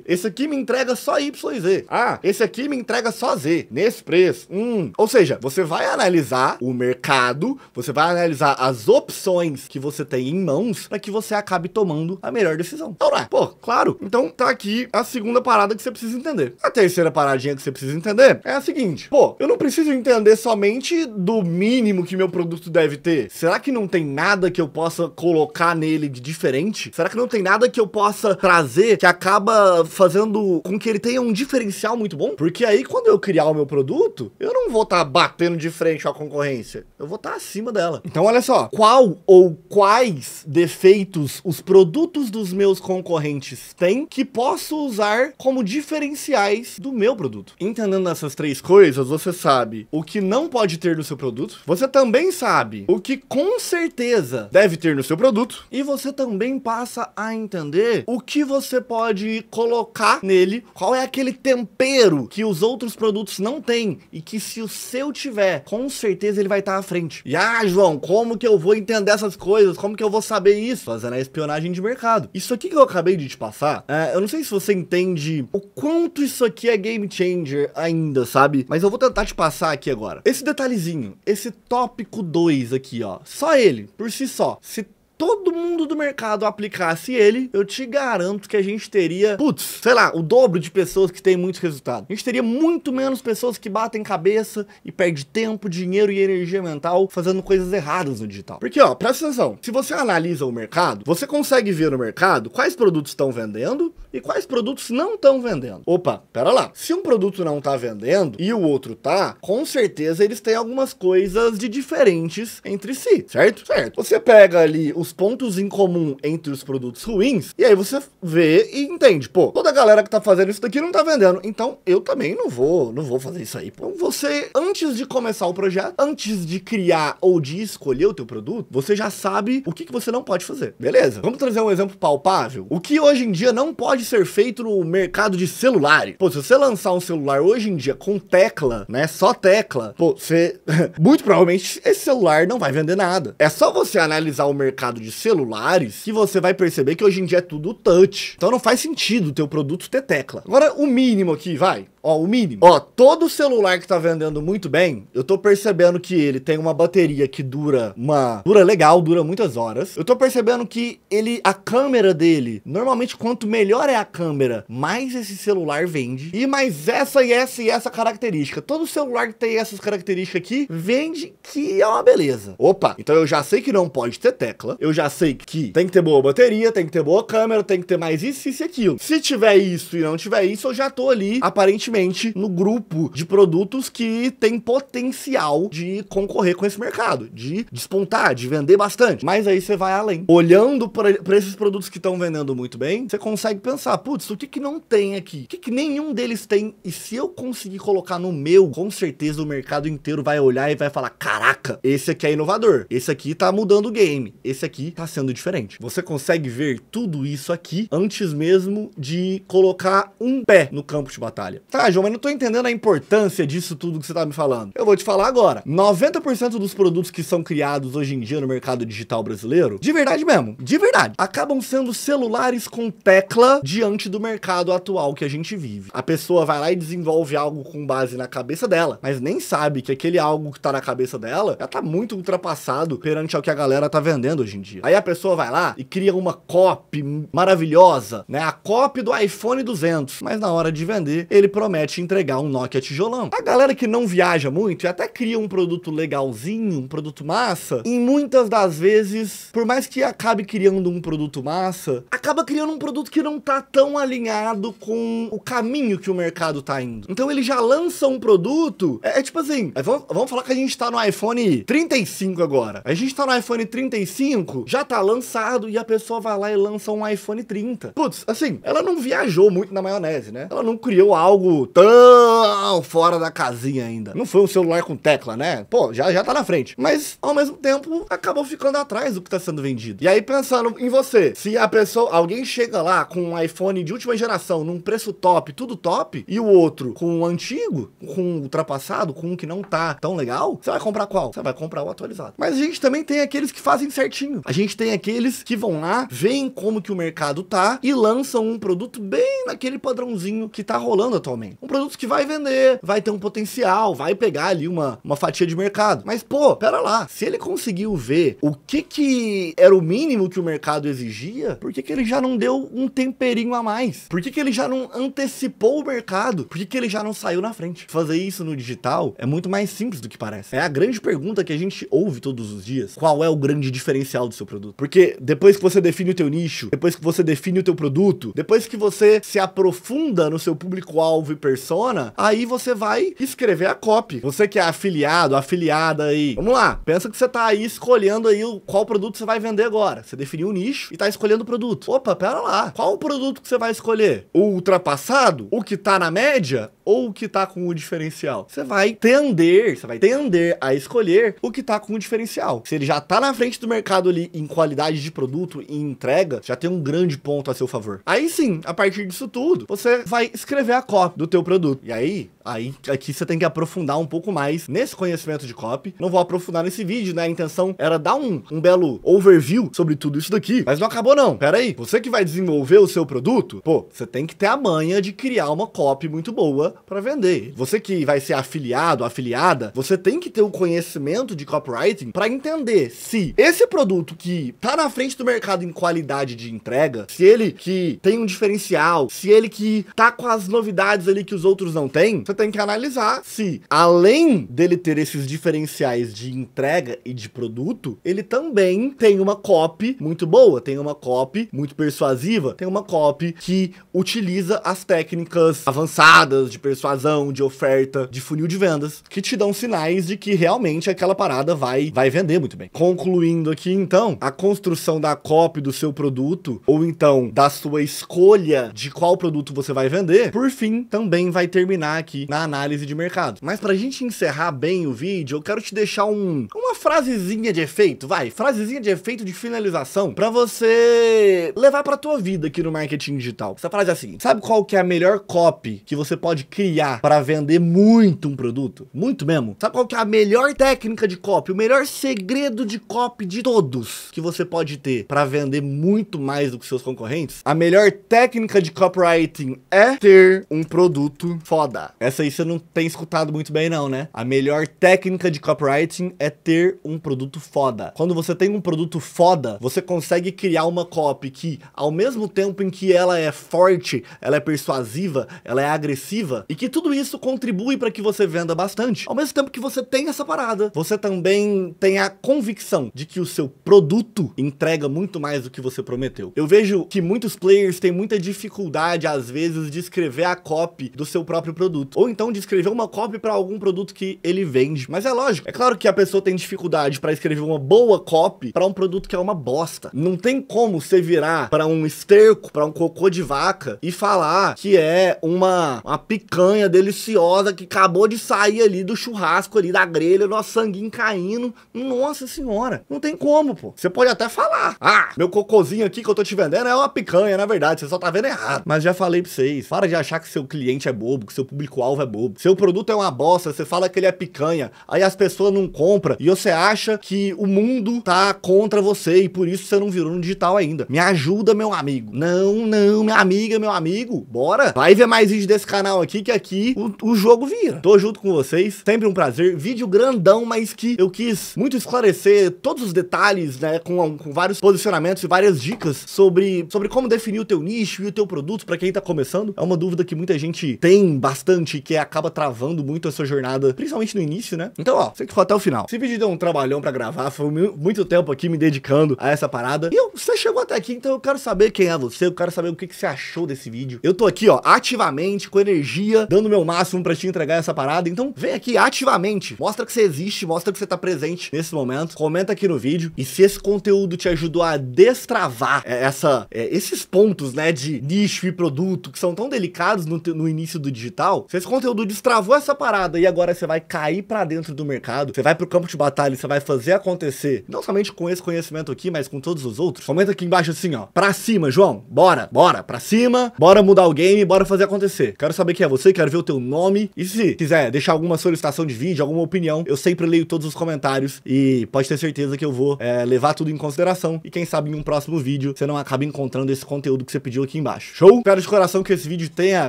esse aqui me entrega só YZ. Ah, esse aqui me entrega só Z, nesse preço. Hum, ou seja, seja, você vai analisar o mercado, você vai analisar as opções que você tem em mãos para que você acabe tomando a melhor decisão. Então, é, pô, claro. Então tá aqui a segunda parada que você precisa entender. A terceira paradinha que você precisa entender é a seguinte: pô, eu não preciso entender somente do mínimo que meu produto deve ter. Será que não tem nada que eu possa colocar nele de diferente? Será que não tem nada que eu possa trazer que acaba fazendo com que ele tenha um diferencial muito bom? Porque aí quando eu criar o meu produto, eu não vou estar tá batendo de frente com a concorrência? Eu vou estar tá acima dela. Então, olha só. Qual ou quais defeitos os produtos dos meus concorrentes têm que posso usar como diferenciais do meu produto? Entendendo essas três coisas, você sabe o que não pode ter no seu produto, você também sabe o que com certeza deve ter no seu produto, e você também passa a entender o que você pode colocar nele, qual é aquele tempero que os outros produtos não têm e que se o seu eu tiver, com certeza ele vai estar tá à frente. E ah, João, como que eu vou entender essas coisas? Como que eu vou saber isso? Fazendo a espionagem de mercado. Isso aqui que eu acabei de te passar, é, eu não sei se você entende o quanto isso aqui é game changer ainda, sabe? Mas eu vou tentar te passar aqui agora. Esse detalhezinho, esse tópico 2 aqui, ó. Só ele, por si só, se todo mundo do mercado aplicasse ele, eu te garanto que a gente teria, putz, sei lá, o dobro de pessoas que têm muito resultado. A gente teria muito menos pessoas que batem cabeça e perdem tempo, dinheiro e energia mental fazendo coisas erradas no digital. Porque, ó, presta atenção, se você analisa o mercado, você consegue ver no mercado quais produtos estão vendendo e quais produtos não estão vendendo. Opa, pera lá. Se um produto não está vendendo e o outro tá, com certeza eles têm algumas coisas de diferentes entre si, certo? Certo. Você pega ali os os pontos em comum entre os produtos ruins, e aí você vê e entende, pô, toda a galera que tá fazendo isso daqui não tá vendendo, então eu também não vou, não vou fazer isso aí. Pô. Então você, antes de começar o projeto, antes de criar ou de escolher o teu produto, você já sabe o que, que você não pode fazer, beleza? Vamos trazer um exemplo palpável? O que hoje em dia não pode ser feito no mercado de celulares? Pô, se você lançar um celular hoje em dia com tecla, né, só tecla, pô, você, muito provavelmente esse celular não vai vender nada. É só você analisar o mercado mercado de celulares que você vai perceber que hoje em dia é tudo touch. Então não faz sentido o produto ter tecla. Agora, o mínimo aqui, vai. Ó, o mínimo. Ó, todo celular que tá vendendo muito bem, eu tô percebendo que ele tem uma bateria que dura uma. dura legal, dura muitas horas. Eu tô percebendo que ele. a câmera dele, normalmente quanto melhor é a câmera, mais esse celular vende. E mais essa e essa e essa característica. Todo celular que tem essas características aqui, vende que é uma beleza. Opa, então eu já sei que não pode ter tecla. Eu já sei que tem que ter boa bateria, tem que ter boa câmera, tem que ter mais isso, isso e aquilo. Se tiver isso e não tiver isso, eu já tô ali aparentemente no grupo de produtos que tem potencial de concorrer com esse mercado, de despontar, de vender bastante. Mas aí você vai além. Olhando para esses produtos que estão vendendo muito bem, você consegue pensar, putz, o que que não tem aqui? O que que nenhum deles tem? E se eu conseguir colocar no meu, com certeza o mercado inteiro vai olhar e vai falar, caraca, esse aqui é inovador, esse aqui tá mudando o game, esse aqui tá sendo diferente. Você consegue ver tudo isso aqui antes mesmo de colocar um pé no campo de batalha. Tá ah, João, mas não tô entendendo a importância disso tudo que você tá me falando. Eu vou te falar agora. 90% dos produtos que são criados hoje em dia no mercado digital brasileiro, de verdade mesmo, de verdade, acabam sendo celulares com tecla diante do mercado atual que a gente vive. A pessoa vai lá e desenvolve algo com base na cabeça dela, mas nem sabe que aquele algo que tá na cabeça dela já tá muito ultrapassado perante ao que a galera tá vendendo hoje em dia. Aí a pessoa vai lá e cria uma copy maravilhosa, né? A copy do iPhone 200, mas na hora de vender, ele promete promete entregar um Nokia tijolão. A galera que não viaja muito e até cria um produto legalzinho, um produto massa, em muitas das vezes, por mais que acabe criando um produto massa, acaba criando um produto que não tá tão alinhado com o caminho que o mercado tá indo. Então ele já lança um produto, é, é tipo assim, é, vamos, vamos falar que a gente tá no iPhone 35 agora. A gente tá no iPhone 35, já tá lançado e a pessoa vai lá e lança um iPhone 30. Putz, assim, ela não viajou muito na maionese, né? Ela não criou algo tão fora da casinha ainda. Não foi um celular com tecla, né? Pô, já, já tá na frente. Mas, ao mesmo tempo, acabou ficando atrás do que tá sendo vendido. E aí, pensando em você, se a pessoa, alguém chega lá com um iPhone de última geração, num preço top, tudo top, e o outro com um antigo, com um ultrapassado, com um que não tá tão legal, você vai comprar qual? Você vai comprar o atualizado. Mas a gente também tem aqueles que fazem certinho. A gente tem aqueles que vão lá, veem como que o mercado tá e lançam um produto bem naquele padrãozinho que tá rolando atualmente. Um produto que vai vender, vai ter um potencial, vai pegar ali uma, uma fatia de mercado. Mas, pô, pera lá. Se ele conseguiu ver o que que era o mínimo que o mercado exigia, por que que ele já não deu um temperinho a mais? Por que que ele já não antecipou o mercado? Por que que ele já não saiu na frente? Fazer isso no digital é muito mais simples do que parece. É a grande pergunta que a gente ouve todos os dias. Qual é o grande diferencial do seu produto? Porque depois que você define o teu nicho, depois que você define o teu produto, depois que você se aprofunda no seu público-alvo e persona, aí você vai escrever a copy. Você que é afiliado, afiliada aí. Vamos lá. Pensa que você tá aí escolhendo aí qual produto você vai vender agora. Você definiu o nicho e tá escolhendo o produto. Opa, pera lá. Qual o produto que você vai escolher? O ultrapassado? O que tá na média? ou o que tá com o diferencial? Você vai tender, você vai tender a escolher o que tá com o diferencial. Se ele já tá na frente do mercado ali em qualidade de produto e entrega, já tem um grande ponto a seu favor. Aí sim, a partir disso tudo, você vai escrever a cópia do teu produto. E aí, Aí aqui você tem que aprofundar um pouco mais nesse conhecimento de copy. Não vou aprofundar nesse vídeo, né? A intenção era dar um, um belo overview sobre tudo isso daqui, mas não acabou não. Pera aí, você que vai desenvolver o seu produto, pô, você tem que ter a manha de criar uma copy muito boa para vender. Você que vai ser afiliado, afiliada, você tem que ter o conhecimento de copywriting para entender se esse produto que tá na frente do mercado em qualidade de entrega, se ele que tem um diferencial, se ele que tá com as novidades ali que os outros não têm, você tem que analisar se, além dele ter esses diferenciais de entrega e de produto, ele também tem uma copy muito boa, tem uma copy muito persuasiva, tem uma copy que utiliza as técnicas avançadas de persuasão, de oferta, de funil de vendas, que te dão sinais de que realmente aquela parada vai, vai vender muito bem. Concluindo aqui, então, a construção da copy do seu produto, ou então da sua escolha de qual produto você vai vender, por fim, também vai terminar aqui aqui na análise de mercado. Mas para gente encerrar bem o vídeo, eu quero te deixar um, uma frasezinha de efeito, vai, frasezinha de efeito de finalização para você levar para tua vida aqui no marketing digital. Essa frase é a seguinte: sabe qual que é a melhor copy que você pode criar para vender muito um produto? Muito mesmo. Sabe qual que é a melhor técnica de copy, o melhor segredo de copy de todos que você pode ter para vender muito mais do que seus concorrentes? A melhor técnica de copywriting é ter um produto foda. É essa aí você não tem escutado muito bem não, né? A melhor técnica de copywriting é ter um produto foda. Quando você tem um produto foda, você consegue criar uma copy que, ao mesmo tempo em que ela é forte, ela é persuasiva, ela é agressiva, e que tudo isso contribui para que você venda bastante. Ao mesmo tempo que você tem essa parada, você também tem a convicção de que o seu produto entrega muito mais do que você prometeu. Eu vejo que muitos players têm muita dificuldade, às vezes, de escrever a copy do seu próprio produto ou então de escrever uma copy para algum produto que ele vende. Mas é lógico, é claro que a pessoa tem dificuldade para escrever uma boa copy para um produto que é uma bosta. Não tem como você virar para um esterco, para um cocô de vaca e falar que é uma, uma picanha deliciosa que acabou de sair ali do churrasco ali da grelha, nosso sanguinho caindo. Nossa senhora, não tem como, pô. Você pode até falar. Ah, meu cocôzinho aqui que eu tô te vendendo é uma picanha, na verdade, você só tá vendo errado. Mas já falei para vocês, para de achar que seu cliente é bobo, que seu público alvo é bobo. Seu produto é uma bosta, você fala que ele é picanha, aí as pessoas não compram e você acha que o mundo tá contra você e por isso você não virou no digital ainda. Me ajuda, meu amigo. Não, não, minha amiga, meu amigo. Bora. Vai ver mais vídeos desse canal aqui que aqui o, o jogo vira. Tô junto com vocês. Sempre um prazer. Vídeo grandão, mas que eu quis muito esclarecer todos os detalhes, né? Com, com vários posicionamentos e várias dicas sobre, sobre como definir o teu nicho e o teu produto para quem tá começando. É uma dúvida que muita gente tem bastante que, acaba travando muito a sua jornada, principalmente no início, né? Então, ó, você que for até o final. Esse vídeo deu um trabalhão para gravar, foi muito tempo aqui me dedicando a essa parada. E eu, você chegou até aqui, então eu quero saber quem é você, eu quero saber o que, que você achou desse vídeo. Eu tô aqui, ó, ativamente, com energia, dando meu máximo para te entregar essa parada. Então, vem aqui ativamente, mostra que você existe, mostra que você tá presente nesse momento. Comenta aqui no vídeo e se esse conteúdo te ajudou a destravar é, essa, é, esses pontos, né, de nicho e produto que são tão delicados no, no início do digital, se esse conteúdo destravou essa parada e agora você vai cair para dentro do mercado, você vai pro campo de batalha, você vai fazer acontecer, não somente com esse conhecimento aqui, mas com todos os outros, comenta aqui embaixo assim, ó, pra cima, João, bora, bora, pra cima, bora mudar o game, bora fazer acontecer. Quero saber quem é você, quero ver o teu nome e se quiser deixar alguma solicitação de vídeo, alguma opinião, eu sempre leio todos os comentários e pode ter certeza que eu vou é, levar tudo em consideração e quem sabe em um próximo vídeo você não acaba encontrando esse conteúdo que você pediu aqui embaixo. Show? Espero de coração que esse vídeo tenha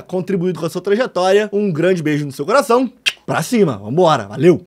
contribuído com a sua trajetória. Um um grande beijo no seu coração. Pra cima, vambora, valeu!